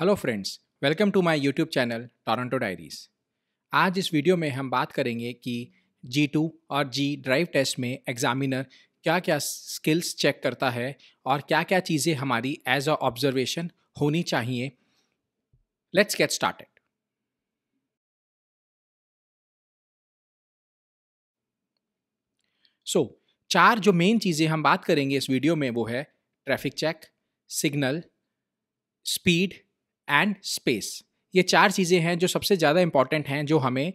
Hello friends welcome to my YouTube channel Toronto diaries आज इस video में हम बात करेंगे कि जी टू और जी ड्राइव टेस्ट में एग्जामिनर क्या क्या स्किल्स चेक करता है और क्या क्या चीज़ें हमारी एज अ ऑब्जर्वेशन होनी चाहिए लेट्स गेट स्टार्टेड सो चार जो मेन चीज़ें हम बात करेंगे इस वीडियो में वो है traffic check signal speed and space ये चार चीज़ें हैं जो सबसे ज़्यादा इंपॉर्टेंट हैं जो हमें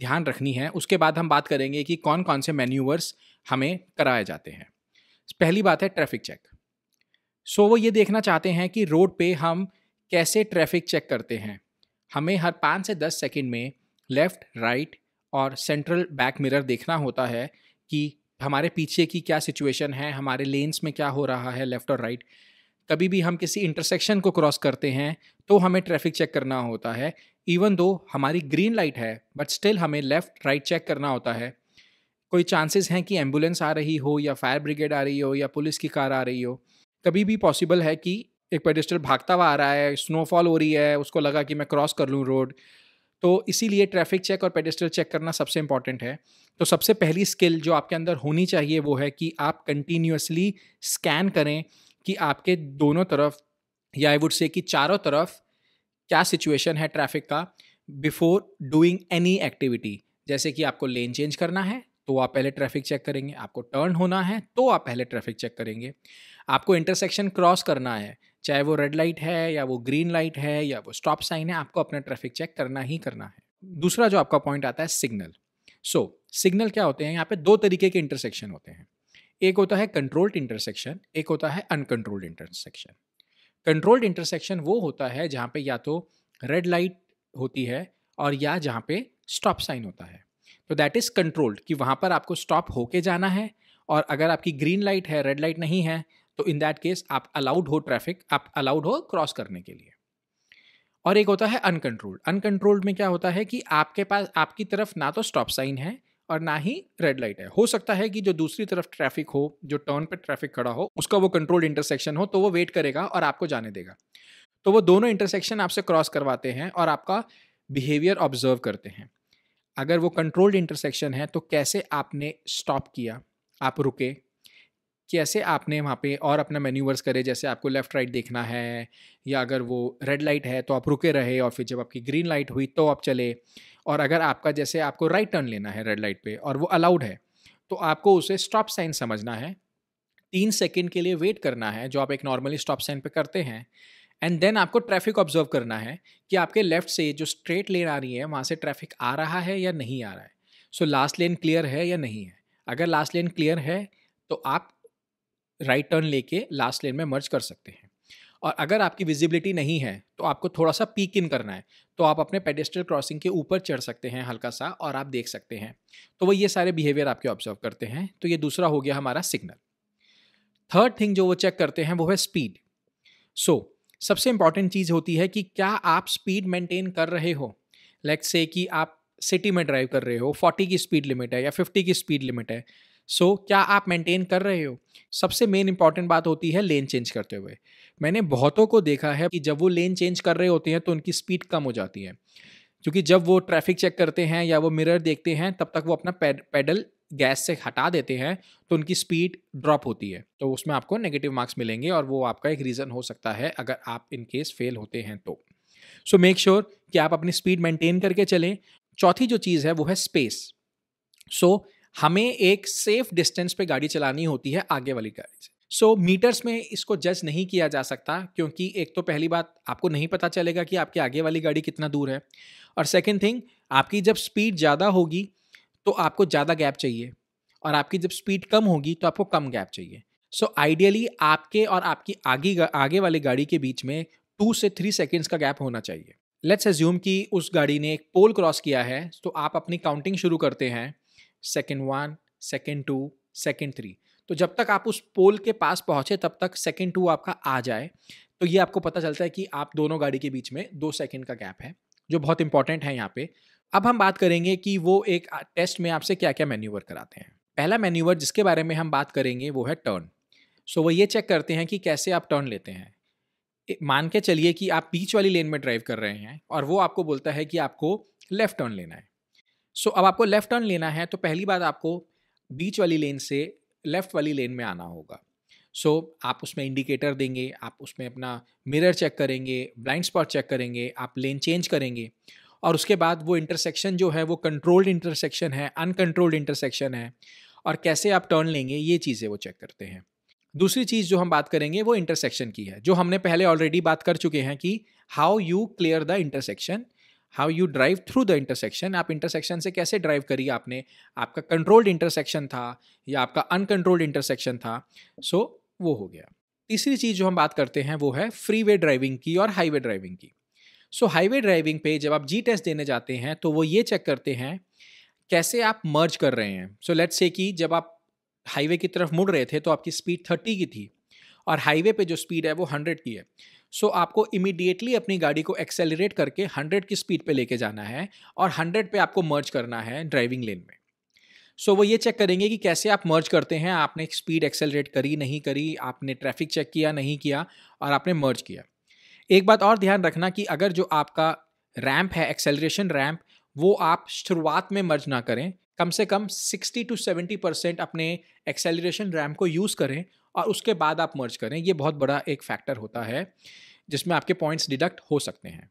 ध्यान रखनी है उसके बाद हम बात करेंगे कि कौन कौन से मैन्यूवर्स हमें कराए जाते हैं पहली बात है ट्रैफिक चेक सो वो ये देखना चाहते हैं कि रोड पे हम कैसे ट्रैफिक चेक करते हैं हमें हर पाँच से दस सेकेंड में लेफ़्ट राइट और सेंट्रल बैक मिरर देखना होता है कि हमारे पीछे की क्या सिचुएशन है हमारे लेन्स में क्या हो रहा है लेफ़्ट और राइट right. कभी भी हम किसी इंटरसेक्शन को क्रॉस करते हैं तो हमें ट्रैफिक चेक करना होता है इवन दो हमारी ग्रीन लाइट है बट स्टिल हमें लेफ़्ट राइट चेक करना होता है कोई चांसेस हैं कि एम्बुलेंस आ रही हो या फायर ब्रिगेड आ रही हो या पुलिस की कार आ रही हो कभी भी पॉसिबल है कि एक पेडिस्टर भागता हुआ आ रहा है स्नोफॉल हो रही है उसको लगा कि मैं क्रॉस कर लूँ रोड तो इसीलिए ट्रैफिक चेक और पेडिस्टर चेक करना सबसे इंपॉर्टेंट है तो सबसे पहली स्किल जो आपके अंदर होनी चाहिए वो है कि आप कंटिन्यूसली स्कैन करें कि आपके दोनों तरफ या आई वुड से कि चारों तरफ क्या सिचुएशन है ट्रैफिक का बिफोर डूइंग एनी एक्टिविटी जैसे कि आपको लेन चेंज करना है तो आप पहले ट्रैफिक चेक करेंगे आपको टर्न होना है तो आप पहले ट्रैफिक चेक करेंगे आपको इंटरसेक्शन क्रॉस करना है चाहे वो रेड लाइट है या वो ग्रीन लाइट है या वो स्टॉप साइन है आपको अपना ट्रैफिक चेक करना ही करना है दूसरा जो आपका पॉइंट आता है सिग्नल सो so, सिग्नल क्या होते हैं यहाँ पे दो तरीके के इंटरसेक्शन होते हैं एक होता है कंट्रोल्ड इंटरसेक्शन एक होता है अनकंट्रोल्ड इंटरसेक्शन कंट्रोल्ड इंटरसेक्शन वो होता है जहाँ पे या तो रेड लाइट होती है और या जहाँ पे स्टॉप साइन होता है तो दैट इज़ कंट्रोल्ड कि वहाँ पर आपको स्टॉप होके जाना है और अगर आपकी ग्रीन लाइट है रेड लाइट नहीं है तो इन दैट केस आप अलाउड हो ट्रैफिक आप अलाउड हो क्रॉस करने के लिए और एक होता है अनकंट्रोल्ड अनकंट्रोल्ड में क्या होता है कि आपके पास आपकी तरफ ना तो स्टॉप साइन है और ना ही रेड लाइट है हो सकता है कि जो दूसरी तरफ ट्रैफिक हो जो टर्न पे ट्रैफिक खड़ा हो उसका वो कंट्रोल्ड इंटरसेक्शन हो तो वो वेट करेगा और आपको जाने देगा तो वो दोनों इंटरसेक्शन आपसे क्रॉस करवाते हैं और आपका बिहेवियर ऑब्जर्व करते हैं अगर वो कंट्रोल्ड इंटरसेक्शन है तो कैसे आपने स्टॉप किया आप रुके कि ऐसे आपने वहाँ पे और अपना मैन्यूवर्स करे जैसे आपको लेफ़्ट राइट देखना है या अगर वो रेड लाइट है तो आप रुके रहे और फिर जब आपकी ग्रीन लाइट हुई तो आप चले और अगर आपका जैसे आपको राइट टर्न लेना है रेड लाइट पे और वो अलाउड है तो आपको उसे स्टॉप साइन समझना है तीन सेकेंड के लिए वेट करना है जो आप एक नॉर्मली स्टॉप साइन पर करते हैं एंड देन आपको ट्रैफिक ऑब्जर्व करना है कि आपके लेफ्ट से जो स्ट्रेट लेन आ रही है वहाँ से ट्रैफिक आ रहा है या नहीं आ रहा है सो लास्ट लेन क्लियर है या नहीं है अगर लास्ट लेन क्लियर है तो आप राइट टर्न लेके लास्ट लेन में मर्ज कर सकते हैं और अगर आपकी विजिबिलिटी नहीं है तो आपको थोड़ा सा पीक इन करना है तो आप अपने पेडेस्टल क्रॉसिंग के ऊपर चढ़ सकते हैं हल्का सा और आप देख सकते हैं तो वो ये सारे बिहेवियर आपके ऑब्जर्व करते हैं तो ये दूसरा हो गया हमारा सिग्नल थर्ड थिंग जो वो चेक करते हैं वो है स्पीड सो so, सबसे इंपॉर्टेंट चीज़ होती है कि क्या आप स्पीड मेंटेन कर रहे हो लेट्स से कि आप सिटी में ड्राइव कर रहे हो 40 की स्पीड लिमिट है या 50 की स्पीड लिमिट है सो so, क्या आप मेंटेन कर रहे हो सबसे मेन इंपॉर्टेंट बात होती है लेन चेंज करते हुए मैंने बहुतों को देखा है कि जब वो लेन चेंज कर रहे होते हैं तो उनकी स्पीड कम हो जाती है क्योंकि जब वो ट्रैफिक चेक करते हैं या वो मिरर देखते हैं तब तक वो अपना पेड, पेडल गैस से हटा देते हैं तो उनकी स्पीड ड्रॉप होती है तो उसमें आपको नेगेटिव मार्क्स मिलेंगे और वो आपका एक रीज़न हो सकता है अगर आप इन केस फेल होते हैं तो सो मेक श्योर कि आप अपनी स्पीड मेंटेन करके चलें चौथी जो चीज़ है वो है स्पेस सो so, हमें एक सेफ डिस्टेंस पे गाड़ी चलानी होती है आगे वाली गाड़ी से सो so, मीटर्स में इसको जज नहीं किया जा सकता क्योंकि एक तो पहली बात आपको नहीं पता चलेगा कि आपके आगे वाली गाड़ी कितना दूर है और सेकेंड थिंग आपकी जब स्पीड ज़्यादा होगी तो आपको ज़्यादा गैप चाहिए और आपकी जब स्पीड कम होगी तो आपको कम गैप चाहिए सो so, आइडियली आपके और आपकी आगे आगे वाली गाड़ी के बीच में टू से थ्री सेकेंड्स का गैप होना चाहिए लेट्स एज्यूम कि उस गाड़ी ने एक पोल क्रॉस किया है तो आप अपनी काउंटिंग शुरू करते हैं second one second two second three तो जब तक आप उस पोल के पास पहुंचे तब तक सेकेंड टू आपका आ जाए तो ये आपको पता चलता है कि आप दोनों गाड़ी के बीच में दो सेकेंड का गैप है जो बहुत इंपॉर्टेंट है यहाँ पे अब हम बात करेंगे कि वो एक टेस्ट में आपसे क्या क्या मैन्यूवर कराते हैं पहला मैन्यूवर जिसके बारे में हम बात करेंगे वो है टर्न सो वो ये चेक करते हैं कि कैसे आप टर्न लेते हैं मान के चलिए कि आप बीच वाली लेन में ड्राइव कर रहे हैं और वो आपको बोलता है कि आपको लेफ्ट टर्न लेना है सो अब आपको लेफ़्ट टर्न लेना है तो पहली बात आपको बीच वाली लेन से लेफ़्ट वाली लेन में आना होगा सो so, आप उसमें इंडिकेटर देंगे आप उसमें अपना मिरर चेक करेंगे ब्लाइंड स्पॉट चेक करेंगे आप लेन चेंज करेंगे और उसके बाद वो इंटरसेक्शन जो है वो कंट्रोल्ड इंटरसेक्शन है अनकंट्रोल्ड इंटरसेक्शन है और कैसे आप टर्न लेंगे ये चीज़ें वो चेक करते हैं दूसरी चीज़ जो हम बात करेंगे वो इंटरसेक्शन की है जो हमने पहले ऑलरेडी बात कर चुके हैं कि how you clear the intersection how you drive through the intersection आप इंटरसेक्शन से कैसे ड्राइव करी आपने आपका कंट्रोल्ड इंटरसेक्शन था या आपका अनकंट्रोल्ड इंटरसेक्शन था सो so, वो हो गया तीसरी चीज़ जो हम बात करते हैं वो है फ्री वे ड्राइविंग की और हाईवे ड्राइविंग की सो हाईवे ड्राइविंग पे जब आप जी टेस्ट देने जाते हैं तो वो ये चेक करते हैं कैसे आप मर्ज कर रहे हैं सो लेट्स से कि जब आप हाईवे की तरफ मुड़ रहे थे तो आपकी स्पीड थर्टी की थी और हाईवे पे जो स्पीड है वो हंड्रेड की है सो so, आपको इमीडिएटली अपनी गाड़ी को एक्सेलरेट करके हंड्रेड की स्पीड पे लेके जाना है और हंड्रेड पे आपको मर्ज करना है ड्राइविंग लेन में सो so, वो ये चेक करेंगे कि कैसे आप मर्ज करते हैं आपने स्पीड एक्सेलरेट करी नहीं करी आपने ट्रैफिक चेक किया नहीं किया और आपने मर्ज किया एक बात और ध्यान रखना कि अगर जो आपका रैम्प है एक्सेलरेशन रैम्प वो आप शुरुआत में मर्ज ना करें कम से कम 60 टू 70 परसेंट अपने एक्सेलरेशन रैम को यूज़ करें और उसके बाद आप मर्ज करें ये बहुत बड़ा एक फैक्टर होता है जिसमें आपके पॉइंट्स डिडक्ट हो सकते हैं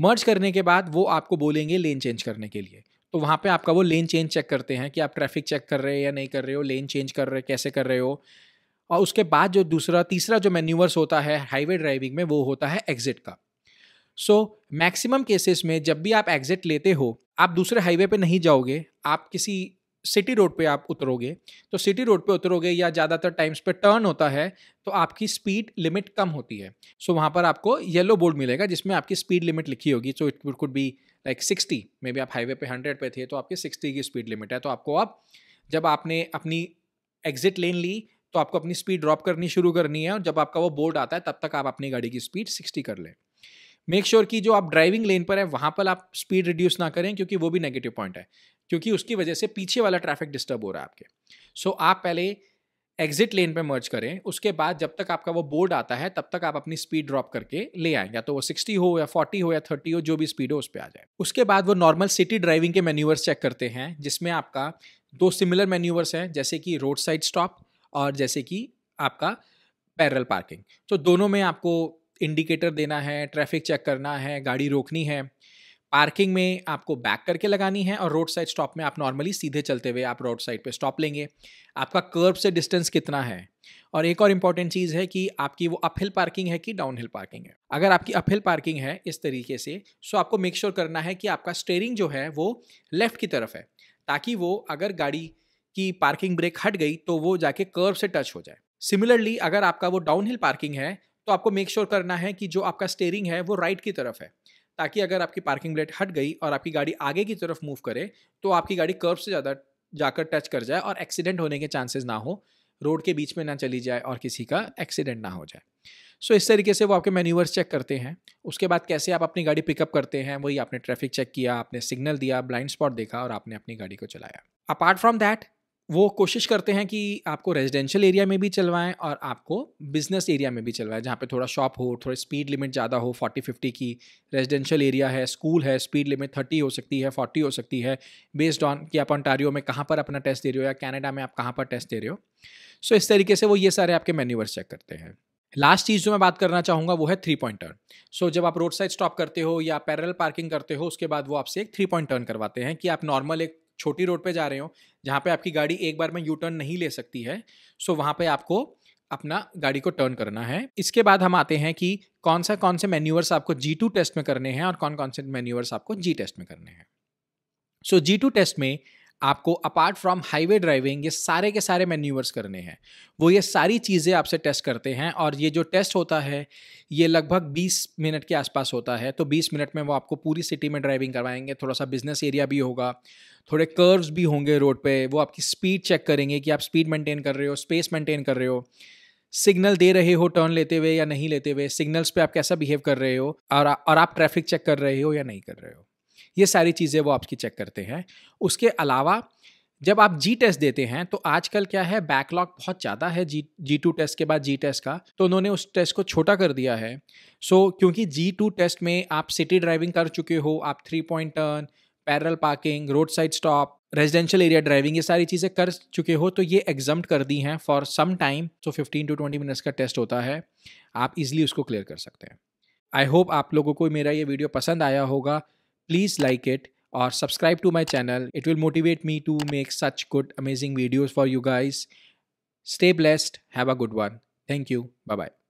मर्ज करने के बाद वो आपको बोलेंगे लेन चेंज करने के लिए तो वहाँ पे आपका वो लेन चेंज चेक करते हैं कि आप ट्रैफिक चेक कर रहे हैं या नहीं कर रहे हो लेन चेंज कर रहे कैसे कर रहे हो और उसके बाद जो दूसरा तीसरा जो मैन्यूवर्स होता है हाईवे ड्राइविंग में वो होता है एग्जिट का सो मैक्सिमम केसेस में जब भी आप एग्जिट लेते हो आप दूसरे हाईवे पे नहीं जाओगे आप किसी सिटी रोड पे आप उतरोगे तो सिटी रोड पे उतरोगे या ज़्यादातर टाइम्स पे टर्न होता है तो आपकी स्पीड लिमिट कम होती है सो so, वहाँ पर आपको येलो बोर्ड मिलेगा जिसमें आपकी स्पीड लिमिट लिखी होगी so it could be like sixty maybe बी आप हाईवे पे हंड्रेड पे थे तो आपकी सिक्सटी की स्पीड लिमिट है तो आपको आप जब आपने अपनी एग्जिट लेन ली तो आपको अपनी स्पीड ड्रॉप करनी शुरू करनी है और जब आपका वो बोर्ड आता है तब तक आप अपनी गाड़ी की स्पीड सिक्सटी कर लें मेक श्योर sure कि जो आप ड्राइविंग लेन पर है वहाँ पर आप स्पीड रिड्यूस ना करें क्योंकि वो भी नेगेटिव पॉइंट है क्योंकि उसकी वजह से पीछे वाला ट्रैफिक डिस्टर्ब हो रहा है आपके सो so, आप पहले एग्जिट लेन पे मर्ज करें उसके बाद जब तक आपका वो बोर्ड आता है तब तक आप अपनी स्पीड ड्रॉप करके ले आएँ या तो वो सिक्सटी हो या फोर्टी हो या थर्टी हो जो भी स्पीड हो उस पर आ जाए उसके बाद वो नॉर्मल सिटी ड्राइविंग के मेन्यूवर्स चेक करते हैं जिसमें आपका दो सिमिलर मेन्यूवर्स हैं जैसे कि रोड साइड स्टॉप और जैसे कि आपका पैरल पार्किंग तो दोनों में आपको इंडिकेटर देना है ट्रैफिक चेक करना है गाड़ी रोकनी है पार्किंग में आपको बैक करके लगानी है और रोड साइड स्टॉप में आप नॉर्मली सीधे चलते हुए आप रोड साइड पे स्टॉप लेंगे आपका कर्व से डिस्टेंस कितना है और एक और इम्पॉर्टेंट चीज़ है कि आपकी वो अपहिल पार्किंग है कि डाउनहिल पार्किंग है अगर आपकी अपहिल पार्किंग है इस तरीके से सो आपको मेक श्योर sure करना है कि आपका स्टेयरिंग जो है वो लेफ़्ट की तरफ है ताकि वो अगर गाड़ी की पार्किंग ब्रेक हट गई तो वो जाके कर्व से टच हो जाए सिमिलरली अगर आपका वो डाउनहिल पार्किंग है तो आपको मेक श्योर sure करना है कि जो आपका स्टेयरिंग है वो राइट की तरफ है ताकि अगर आपकी पार्किंग प्लेट हट गई और आपकी गाड़ी आगे की तरफ मूव करे तो आपकी गाड़ी कर्व से ज़्यादा जाकर टच कर जाए और एक्सीडेंट होने के चांसेस ना हो रोड के बीच में ना चली जाए और किसी का एक्सीडेंट ना हो जाए सो so, इस तरीके से वो आपके मैन्यूवर्स चेक करते हैं उसके बाद कैसे आप अपनी गाड़ी पिकअप करते हैं वही आपने ट्रैफिक चेक किया आपने सिग्नल दिया ब्लाइंड स्पॉट देखा और आपने अपनी गाड़ी को चलाया अपार्ट फ्रॉम दैट वो कोशिश करते हैं कि आपको रेजिडेंशियल एरिया में भी चलवाएं और आपको बिजनेस एरिया में भी चलवाएं जहाँ पे थोड़ा शॉप हो थोड़ी स्पीड लिमिट ज़्यादा हो 40 50 की रेजिडेंशियल एरिया है स्कूल है स्पीड लिमिट 30 हो सकती है 40 हो सकती है बेस्ड ऑन कि आप ऑन्टारियो में कहाँ पर अपना टेस्ट दे रहे हो या कैनेडा में आप कहाँ पर टेस्ट दे रहे हो सो so, इस तरीके से वो ये सारे आपके मेन्यूवर्स चेक करते हैं लास्ट चीज़ जो मैं बात करना चाहूँगा वो है थ्री पॉइंट टर्न सो जब आप रोड साइड स्टॉप करते हो या पैरल पार्किंग करते हो उसके बाद वो आपसे एक थ्री पॉइंट टर्न करवाते हैं कि आप नॉर्मल एक छोटी रोड पे जा रहे हो जहाँ पे आपकी गाड़ी एक बार में यू टर्न नहीं ले सकती है सो वहाँ पे आपको अपना गाड़ी को टर्न करना है इसके बाद हम आते हैं कि कौन सा कौन से मैन्यूवर्स आपको जी टू टेस्ट में करने हैं और कौन कौन से मैन्यूवर्स आपको जी टेस्ट में करने हैं सो जी टू टेस्ट में आपको अपार्ट फ्रॉम हाईवे ड्राइविंग ये सारे के सारे मैन्यूवर्स करने हैं वो ये सारी चीज़ें आपसे टेस्ट करते हैं और ये जो टेस्ट होता है ये लगभग 20 मिनट के आसपास होता है तो 20 मिनट में वो आपको पूरी सिटी में ड्राइविंग करवाएंगे थोड़ा सा बिजनेस एरिया भी होगा थोड़े कर्व्स भी होंगे रोड पे वो आपकी स्पीड चेक करेंगे कि आप स्पीड मेंटेन कर रहे हो स्पेस मेंटेन कर रहे हो सिग्नल दे रहे हो टर्न लेते हुए या नहीं लेते हुए सिग्नल्स पे आप कैसा बिहेव कर रहे हो और और आप ट्रैफिक चेक कर रहे हो या नहीं कर रहे हो ये सारी चीज़ें वो आपकी चेक करते हैं उसके अलावा जब आप जी टेस्ट देते हैं तो आजकल क्या है बैकलॉग बहुत ज़्यादा है जी जी टू टेस्ट के बाद जी टेस्ट का तो उन्होंने उस टेस्ट को छोटा कर दिया है सो so, क्योंकि जी टू टेस्ट में आप सिटी ड्राइविंग कर चुके हो आप three point turn parallel parking road side stop residential area driving ये सारी चीज़ें कर चुके हो तो ये एग्जाम कर दी हैं फॉर सम टाइम तो 15 टू 20 मिनट्स का टेस्ट होता है आप इजिली उसको क्लियर कर सकते हैं आई होप आप लोगों को मेरा ये वीडियो पसंद आया होगा प्लीज़ लाइक इट और subscribe to my channel it will motivate me to make such good amazing videos for you guys stay blessed have a good one thank you bye bye